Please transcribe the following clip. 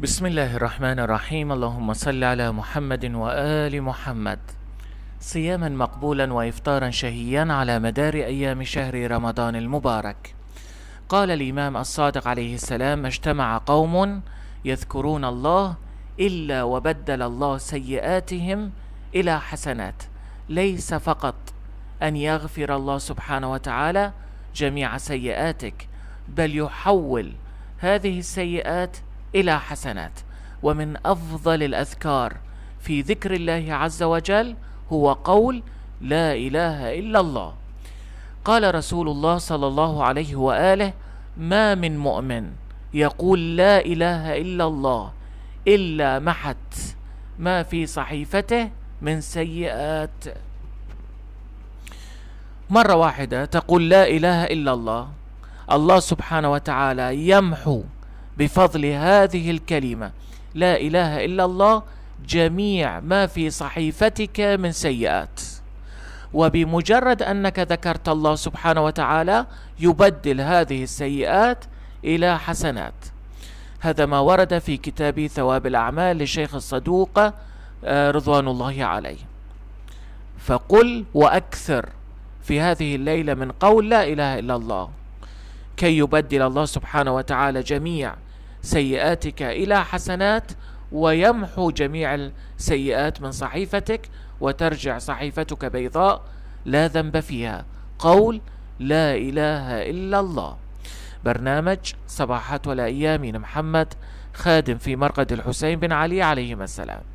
بسم الله الرحمن الرحيم اللهم صل على محمد وآل محمد صياما مقبولا وإفطارا شهيا على مدار أيام شهر رمضان المبارك قال الإمام الصادق عليه السلام اجتمع قوم يذكرون الله إلا وبدل الله سيئاتهم إلى حسنات ليس فقط أن يغفر الله سبحانه وتعالى جميع سيئاتك بل يحول هذه السيئات الى حسنات ومن افضل الاذكار في ذكر الله عز وجل هو قول لا اله الا الله قال رسول الله صلى الله عليه واله ما من مؤمن يقول لا اله الا الله الا محت ما في صحيفته من سيئات مره واحده تقول لا اله الا الله الله سبحانه وتعالى يمحو بفضل هذه الكلمة لا إله إلا الله جميع ما في صحيفتك من سيئات وبمجرد أنك ذكرت الله سبحانه وتعالى يبدل هذه السيئات إلى حسنات هذا ما ورد في كتاب ثواب الأعمال للشيخ الصدوق آه، رضوان الله عليه فقل وأكثر في هذه الليلة من قول لا إله إلا الله كي يبدل الله سبحانه وتعالى جميع سيئاتك إلى حسنات ويمحو جميع السيئات من صحيفتك وترجع صحيفتك بيضاء لا ذنب فيها قول لا إله إلا الله برنامج صباحات ولا أيام من محمد خادم في مرقد الحسين بن علي عليهما السلام